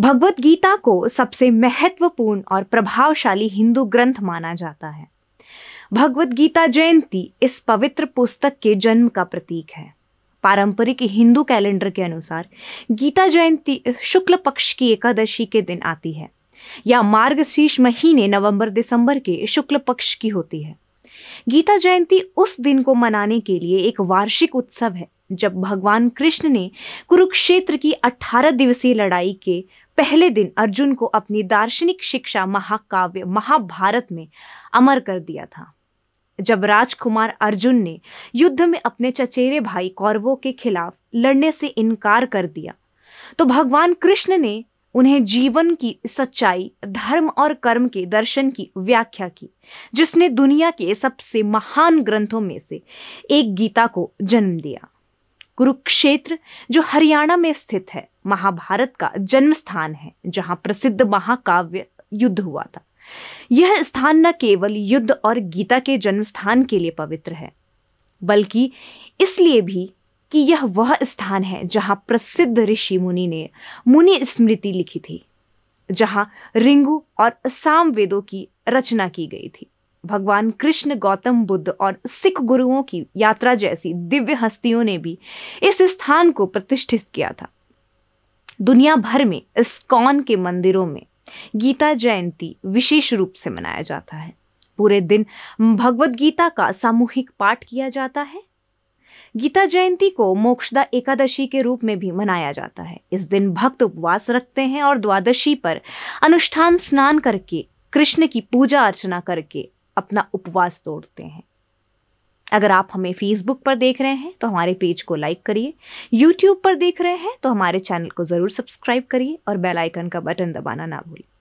भगवत गीता को सबसे महत्वपूर्ण और प्रभावशाली हिंदू ग्रंथ माना जाता है भगवत गीता जयंती इस पवित्र पुस्तक के जन्म का प्रतीक है पारंपरिक हिंदू कैलेंडर के अनुसार गीता जयंती शुक्ल पक्ष की एकादशी के दिन आती है या मार्गशीर्ष महीने नवंबर दिसंबर के शुक्ल पक्ष की होती है गीता जयंती उस दिन को मनाने के लिए एक वार्षिक उत्सव है जब भगवान कृष्ण ने कुरुक्षेत्र की 18 दिवसीय लड़ाई के पहले दिन अर्जुन को अपनी दार्शनिक शिक्षा महाकाव्य महाभारत में अमर कर दिया था जब राजकुमार अर्जुन ने युद्ध में अपने चचेरे भाई कौरवों के खिलाफ लड़ने से इनकार कर दिया तो भगवान कृष्ण ने उन्हें जीवन की सच्चाई धर्म और कर्म के दर्शन की व्याख्या की जिसने दुनिया के सबसे महान ग्रंथों में से एक गीता को जन्म दिया कुरुक्षेत्र जो हरियाणा में स्थित है महाभारत का जन्म स्थान है जहां प्रसिद्ध महाकाव्य युद्ध हुआ था यह स्थान न केवल युद्ध और गीता के जन्म स्थान के लिए पवित्र है बल्कि इसलिए भी कि यह वह स्थान है जहां प्रसिद्ध ऋषि मुनि ने मुनि स्मृति लिखी थी जहां रिंगू और साम वेदों की रचना की गई थी भगवान कृष्ण गौतम बुद्ध और सिख गुरुओं की यात्रा जैसी दिव्य हस्तियों ने भी इस स्थान को प्रतिष्ठित किया था दुनिया भर में कौन के मंदिरों में गीता जयंती विशेष रूप से मनाया जाता है पूरे दिन भगवत गीता का सामूहिक पाठ किया जाता है गीता जयंती को मोक्षदा एकादशी के रूप में भी मनाया जाता है इस दिन भक्त उपवास रखते हैं और द्वादशी पर अनुष्ठान स्नान करके कृष्ण की पूजा अर्चना करके अपना उपवास तोड़ते हैं अगर आप हमें फेसबुक पर देख रहे हैं तो हमारे पेज को लाइक करिए यूट्यूब पर देख रहे हैं तो हमारे चैनल को ज़रूर सब्सक्राइब करिए और बेल आइकन का बटन दबाना ना भूलें